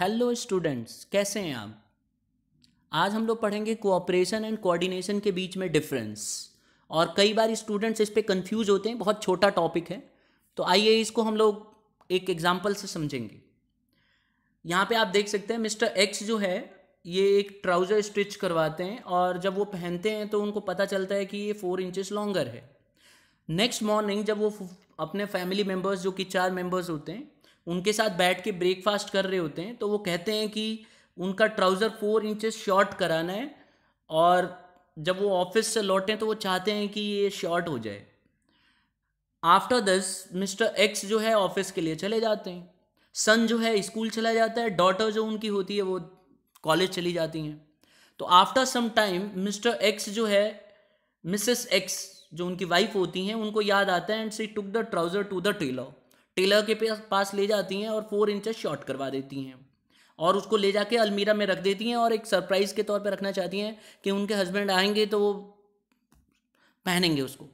Hello students कैसे हैं आप आज हम लोग पढ़ेंगे कोऑपरेशन एंड कोऑर्डिनेशन के बीच में डिफरेंस और कई बार स्टूडेंट्स इस पर कन्फ्यूज होते हैं बहुत छोटा टॉपिक है तो आइए इसको हम लोग एक एग्जाम्पल से समझेंगे यहाँ पे आप देख सकते हैं मिस्टर एक्स जो है ये एक ट्राउज़र स्टिच करवाते हैं और जब वो पहनते हैं तो उनको पता चलता है कि ये फोर इंचज़ लॉन्गर है नेक्स्ट मॉर्निंग जब वो अपने फैमिली मेम्बर्स जो कि चार मेम्बर्स होते हैं उनके साथ बैठ के ब्रेकफास्ट कर रहे होते हैं तो वो कहते हैं कि उनका ट्राउज़र फोर इंचेस शॉर्ट कराना है और जब वो ऑफिस से लौटें तो वो चाहते हैं कि ये शॉर्ट हो जाए आफ्टर दस मिस्टर एक्स जो है ऑफिस के लिए चले जाते हैं सन जो है स्कूल चला जाता है डॉटर जो उनकी होती है वो कॉलेज चली जाती हैं तो after some time mister X जो है मिसेस एक्स जो उनकी वाइफ होती हैं उनको याद आता है and she took the trouser to the tailor tailor के पास ले जाती हैं और फोर इंचज शॉर्ट करवा देती हैं और उसको ले जाके अलमीरा में रख देती हैं और एक सरप्राइज़ के तौर पर रखना चाहती हैं कि उनके हस्बैंड आएंगे तो वो पहनेंगे उसको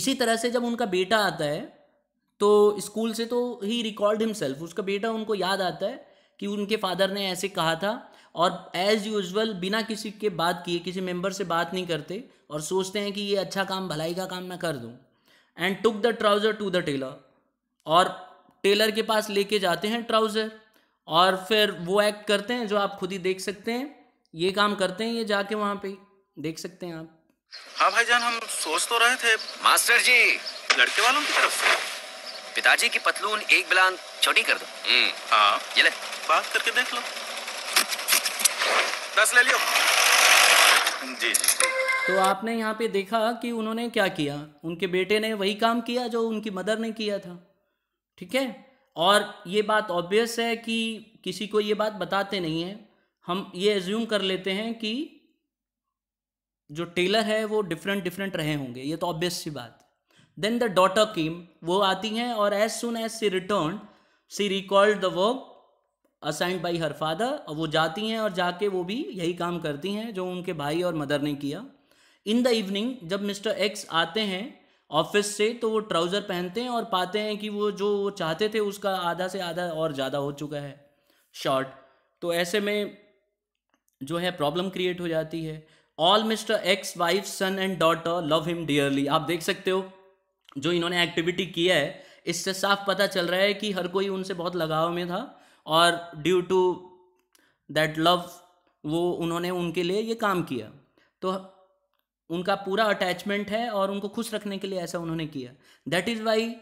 इसी तरह से जब उनका बेटा आता है तो स्कूल से तो ही रिकॉर्ड हिमसेल्फ उसका बेटा उनको याद आता है कि उनके फादर ने ऐसे कहा था और एज यूजल बिना किसी के बात किए किसी मेंबर से बात नहीं करते और सोचते हैं कि ये अच्छा काम भलाई का काम मैं कर दूँ and took the trouser to the tailor और टेलर के पास लेके जाते हैं ट्राउज़र और फिर वो एक्ट करते हैं जो आप खुद ही देख सकते हैं ये काम करते हैं ये जाके वहाँ पे देख सकते हैं आप हाँ भाई जान हम सोच तो रहे थे मास्टर जी लड़के वालों की तरफ पिताजी की पतलून एक बिलान छोटी कर दो हम्म। हाँ ये ले बात करके देख लो दस ले लियो जी जी तो आपने यहाँ पे देखा कि उन्होंने क्या किया उनके बेटे ने वही काम किया जो उनकी मदर ने किया था ठीक है और ये बात ऑब्वियस है कि किसी को ये बात बताते नहीं है हम ये एज्यूम कर लेते हैं कि जो टेलर है वो डिफरेंट डिफरेंट रहे होंगे ये तो ऑब्वियस सी बात देन द डॉटर कीम वो आती हैं और as soon as she return she recalled the work assigned by her father और वो जाती हैं और जाके वो भी यही काम करती हैं जो उनके भाई और मदर ने किया इन द इवनिंग जब मिस्टर एक्स आते हैं ऑफिस से तो वो ट्राउज़र पहनते हैं और पाते हैं कि वो जो वो चाहते थे उसका आधा से आधा और ज़्यादा हो चुका है शॉर्ट तो ऐसे में जो है प्रॉब्लम क्रिएट हो जाती है all mister X wife son and daughter love him dearly आप देख सकते हो जो इन्होंने एक्टिविटी किया है इससे साफ पता चल रहा है कि हर कोई उनसे बहुत लगाव में था और ड्यू टू दैट लव वो उन्होंने उनके लिए ये काम किया तो उनका पूरा अटैचमेंट है और उनको खुश रखने के लिए ऐसा उन्होंने किया that is why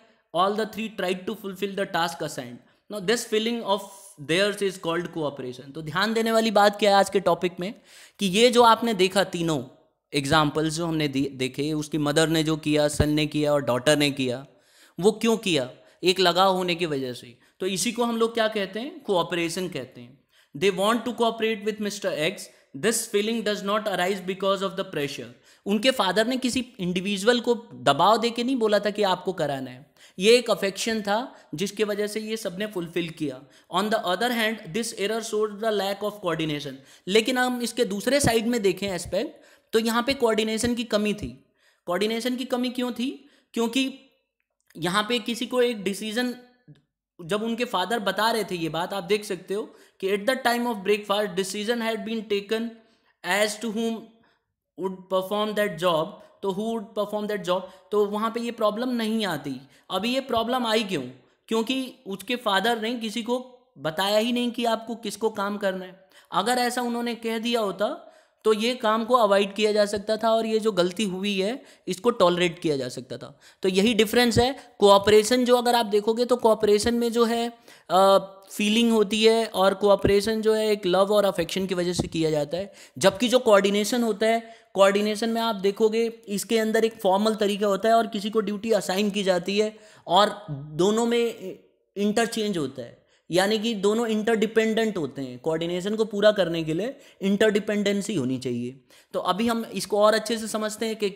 all the three tried to fulfil the task assigned now this feeling of theirs is called cooperation तो ध्यान देने वाली बात क्या है आज के टॉपिक में कि ये जो आपने देखा तीनों एग्जाम्पल्स जो हमने देखे उसकी मदर ने जो किया सन ने किया और डॉटर ने किया वो क्यों किया एक लगाव होने की वजह से तो इसी को हम लोग क्या कहते हैं कोऑपरेशन कहते हैं they want to cooperate with mister X this feeling does not arise because of the pressure उनके फादर ने किसी इंडिविजुअल को दबाव दे के नहीं बोला था कि आपको कराना है ये एक अफेक्शन था जिसके वजह से ये सबने फुलफिल किया on the other hand this error showed the lack of coordination लेकिन हम इसके दूसरे साइड में देखें एस्पेक्ट तो यहाँ पे कोऑर्डिनेशन की कमी थी कोऑर्डिनेशन की कमी क्यों थी क्योंकि यहाँ पे किसी को एक डिसीजन जब उनके फादर बता रहे थे ये बात आप देख सकते हो कि at the time of breakfast decision had been taken as to whom would perform that job तो who would perform that job तो वहाँ पे ये प्रॉब्लम नहीं आती अभी ये प्रॉब्लम आई क्यों क्योंकि उसके फादर ने किसी को बताया ही नहीं कि आपको किसको काम करना है अगर ऐसा उन्होंने कह दिया होता तो ये काम को अवॉइड किया जा सकता था और ये जो गलती हुई है इसको टॉलरेट किया जा सकता था तो यही डिफरेंस है कोऑपरेशन जो अगर आप देखोगे तो कोऑपरेशन में जो है फीलिंग होती है और कोऑपरेशन जो है एक लव और अफेक्शन की वजह से किया जाता है जबकि जो कोऑर्डिनेशन होता है कोऑर्डिनेशन में आप देखोगे इसके अंदर एक फॉर्मल तरीका होता है और किसी को ड्यूटी असाइन की जाती है और दोनों में इंटरचेंज होता है यानी कि दोनों इंटरडिपेंडेंट होते हैं कोऑर्डिनेशन को पूरा करने के लिए इंटरडिपेंडेंसी होनी चाहिए तो अभी हम इसको और अच्छे से समझते हैं कि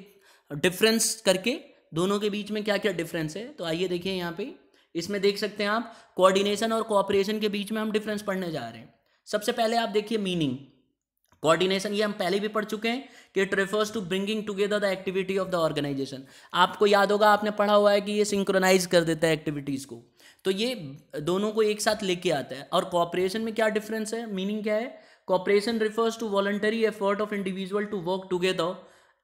डिफरेंस करके दोनों के बीच में क्या क्या डिफरेंस है तो आइए देखिए यहाँ पे इसमें देख सकते हैं आप कोऑर्डिनेशन और कोऑपरेशन के बीच में हम डिफरेंस पढ़ने जा रहे हैं सबसे पहले आप देखिए मीनिंग कोऑर्डिनेशन ये हम पहले भी पढ़ चुके हैं कि it refers to bringing together the activity of the organisation आपको याद होगा आपने पढ़ा हुआ है कि ये सिंक्रोनाइज कर देता है एक्टिविटीज़ को तो ये दोनों को एक साथ लेके आता है और कॉपरेशन में क्या डिफरेंस है मीनिंग क्या है cooperation refers to voluntary effort of individual to work together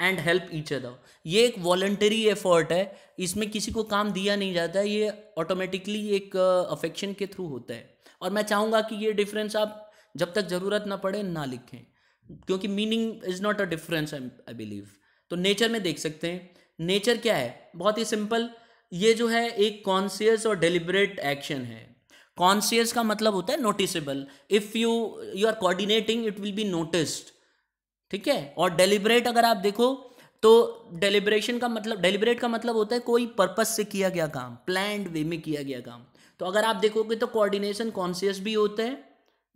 and help each other ये एक वॉल्टरी एफर्ट है इसमें किसी को काम दिया नहीं जाता है ये ऑटोमेटिकली एक अफेक्शन uh, के थ्रू होता है और मैं चाहूँगा कि ये डिफरेंस आप जब तक ज़रूरत ना पड़े ना लिखें क्योंकि meaning is not a difference I believe तो नेचर में देख सकते हैं नेचर क्या है बहुत ही सिंपल ये जो है एक कॉन्सियस और डिलिबरेट एक्शन है कॉन्सियस का मतलब होता है noticeable if you you are coordinating it will be noticed ठीक है और डेलिबरेट अगर आप देखो तो डेलिब्रेशन का मतलब डेलिबरेट का मतलब होता है कोई पर्पस से किया गया काम प्लैंड वे में किया गया काम तो अगर आप देखोगे तो कोऑर्डिनेशन कॉन्सियस भी होता है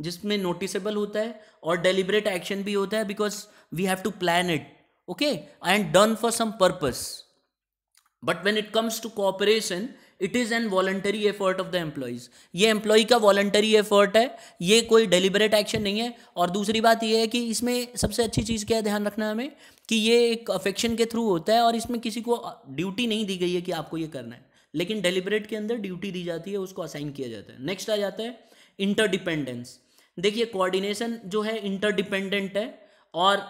जिसमें नोटिसेबल होता है और डेलिबरेट एक्शन भी होता है because we have to plan it okay and done for some purpose but when it comes to cooperation it is an voluntary effort of the employees ये एम्प्लॉय का वॉलंटरी एफर्ट है ये कोई deliberate action नहीं है और दूसरी बात यह है कि इसमें सबसे अच्छी चीज़ क्या है ध्यान रखना हमें कि ये एक अफेक्शन के थ्रू होता है और इसमें किसी को ड्यूटी नहीं दी गई है कि आपको ये करना है लेकिन डेलिबरेट के अंदर ड्यूटी दी जाती है उसको असाइन किया जाता है नेक्स्ट आ जाता है इंटरडिपेंडेंस देखिए कोऑर्डिनेशन जो है इंटरडिपेंडेंट है और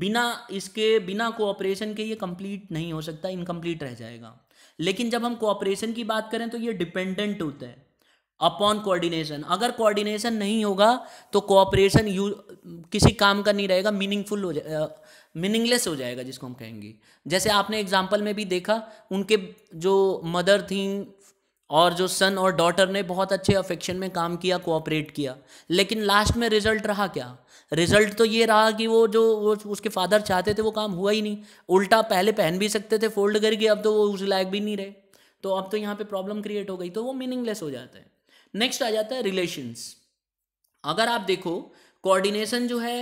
बिना इसके बिना कोऑपरेशन के ये कंप्लीट नहीं हो सकता इनकम्प्लीट रह जाएगा लेकिन जब हम कोऑपरेशन की बात करें तो ये डिपेंडेंट होता है अपॉन कोऑर्डिनेशन अगर कोऑर्डिनेशन नहीं होगा तो कोऑपरेशन यू किसी काम का नहीं रहेगा मीनिंगफुल हो जाए मीनिंगलेस हो जाएगा जिसको हम कहेंगे जैसे आपने एग्जाम्पल में भी देखा उनके जो मदर थी और जो सन और डॉटर ने बहुत अच्छे अफेक्शन में काम किया कोऑपरेट किया लेकिन लास्ट में रिजल्ट रहा क्या रिजल्ट तो ये रहा कि वो जो वो उसके फादर चाहते थे वो काम हुआ ही नहीं उल्टा पहले पहन भी सकते थे फोल्ड करके अब तो वो उस लायक भी नहीं रहे तो अब तो यहाँ पे प्रॉब्लम क्रिएट हो गई तो वो मीनिंगलेस हो जाता है नेक्स्ट आ जाता है रिलेशंस अगर आप देखो कोऑर्डिनेशन जो है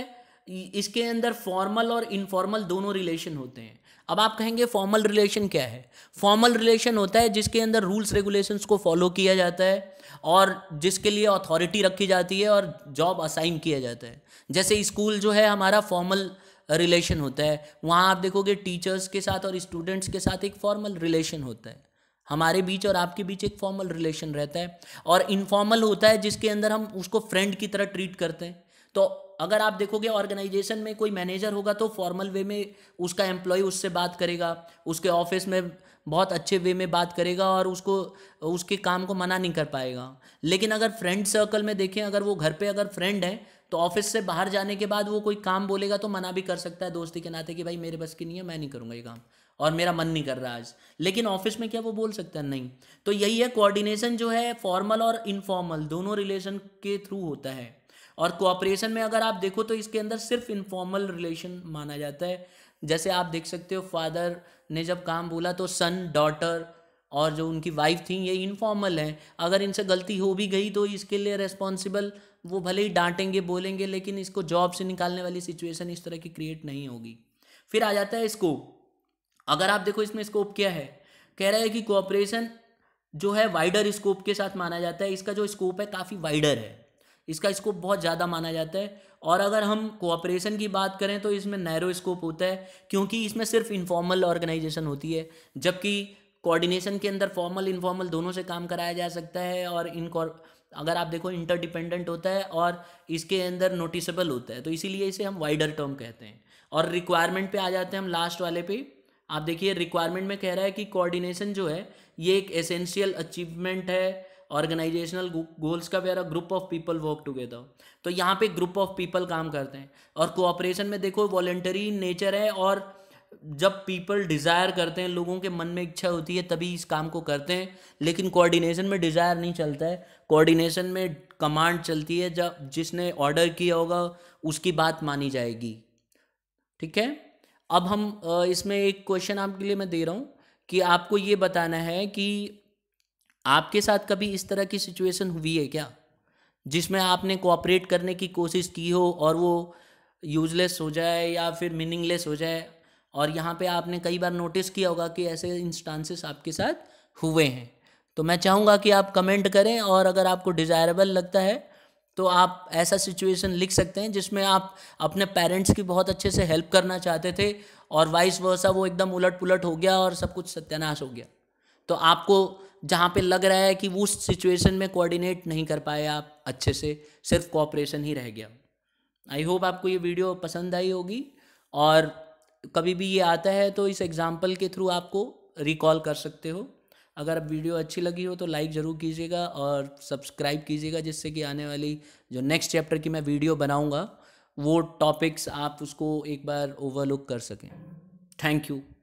इसके अंदर फॉर्मल और इनफॉर्मल दोनों रिलेशन होते हैं अब आप कहेंगे फॉर्मल रिलेशन क्या है फॉर्मल रिलेशन होता है जिसके अंदर रूल्स रेगुलेशंस को फॉलो किया जाता है और जिसके लिए अथॉरिटी रखी जाती है और जॉब असाइन किया जाता है जैसे स्कूल जो है हमारा फॉर्मल रिलेशन होता है वहाँ आप देखोगे टीचर्स के साथ और स्टूडेंट्स के साथ एक फॉर्मल रिलेशन होता है हमारे बीच और आपके बीच एक फॉर्मल रिलेशन रहता है और इनफॉर्मल होता है जिसके अंदर हम उसको फ्रेंड की तरह ट्रीट करते हैं तो अगर आप देखोगे ऑर्गेनाइजेशन में कोई मैनेजर होगा तो फॉर्मल वे में उसका एम्प्लॉय उससे बात करेगा उसके ऑफिस में बहुत अच्छे वे में बात करेगा और उसको उसके काम को मना नहीं कर पाएगा लेकिन अगर फ्रेंड सर्कल में देखें अगर वो घर पे अगर फ्रेंड है तो ऑफिस से बाहर जाने के बाद वो कोई काम बोलेगा तो मना भी कर सकता है दोस्ती के नाते कि भाई मेरे बस की नहीं है मैं नहीं करूँगा ये काम और मेरा मन नहीं कर रहा आज लेकिन ऑफिस में क्या वो बोल सकता है नहीं तो यही है कोऑर्डिनेशन जो है फॉर्मल और इनफॉर्मल दोनों रिलेशन के थ्रू होता है और कोऑपरेशन में अगर आप देखो तो इसके अंदर सिर्फ इनफॉर्मल रिलेशन माना जाता है जैसे आप देख सकते हो फादर ने जब काम बोला तो सन डॉटर और जो उनकी वाइफ थी ये इनफॉर्मल हैं अगर इनसे गलती हो भी गई तो इसके लिए रेस्पॉन्सिबल वो भले ही डांटेंगे बोलेंगे लेकिन इसको जॉब से निकालने वाली सिचुएशन इस तरह की क्रिएट नहीं होगी फिर आ जाता है स्कोप अगर आप देखो इसमें स्कोप क्या है कह रहा है कि कोऑपरेशन जो है वाइडर स्कोप के साथ माना जाता है इसका जो स्कोप है काफ़ी वाइडर है इसका स्कोप बहुत ज़्यादा माना जाता है और अगर हम कोऑपरेशन की बात करें तो इसमें नैरो स्कोप होता है क्योंकि इसमें सिर्फ इनफॉर्मल ऑर्गेनाइजेशन होती है जबकि कोऑर्डिनेशन के अंदर फॉर्मल इनफॉर्मल दोनों से काम कराया जा सकता है और इन अगर आप देखो इंटरडिपेंडेंट होता है और इसके अंदर नोटिसेबल होता है तो इसीलिए इसे हम वाइडर टर्म कहते हैं और रिक्वायरमेंट पे आ जाते हैं हम लास्ट वाले पे आप देखिए रिक्वायरमेंट में कह रहा है कि कोऑर्डिनेशन जो है ये एक एसेंशियल अचीवमेंट है ऑर्गेनाइजेशनल गोल्स का where group of people work together तो यहाँ पे ग्रुप ऑफ पीपल काम करते हैं और कोऑपरेशन में देखो वॉलेंटरी नेचर है और जब पीपल डिज़ायर करते हैं लोगों के मन में इच्छा होती है तभी इस काम को करते हैं लेकिन कोऑर्डिनेशन में डिज़ायर नहीं चलता है कोऑर्डिनेशन में कमांड चलती है जब जिसने ऑर्डर किया होगा उसकी बात मानी जाएगी ठीक है अब हम इसमें एक क्वेश्चन आपके लिए मैं दे रहा हूँ कि आपको ये बताना है कि आपके साथ कभी इस तरह की सिचुएशन हुई है क्या जिसमें आपने कोऑपरेट करने की कोशिश की हो और वो यूजलेस हो जाए या फिर मीनिंगलेस हो जाए और यहाँ पे आपने कई बार नोटिस किया होगा कि ऐसे इंस्टांसेस आपके साथ हुए हैं तो मैं चाहूँगा कि आप कमेंट करें और अगर आपको डिज़ायरेबल लगता है तो आप ऐसा सिचुएशन लिख सकते हैं जिसमें आप अपने पेरेंट्स की बहुत अच्छे से हेल्प करना चाहते थे और वाइस वर्सा वो एकदम उलट पुलट हो गया और सब कुछ सत्यानाश हो गया तो आपको जहाँ पे लग रहा है कि वो सिचुएशन में कोऑर्डिनेट नहीं कर पाए आप अच्छे से सिर्फ कॉपरेशन ही रह गया आई होप आपको ये वीडियो पसंद आई होगी और कभी भी ये आता है तो इस एग्ज़ाम्पल के थ्रू आपको रिकॉल कर सकते हो अगर वीडियो अच्छी लगी हो तो लाइक ज़रूर कीजिएगा और सब्सक्राइब कीजिएगा जिससे कि आने वाली जो नेक्स्ट चैप्टर की मैं वीडियो बनाऊँगा वो टॉपिक्स आप उसको एक बार ओवरलुक कर सकें थैंक यू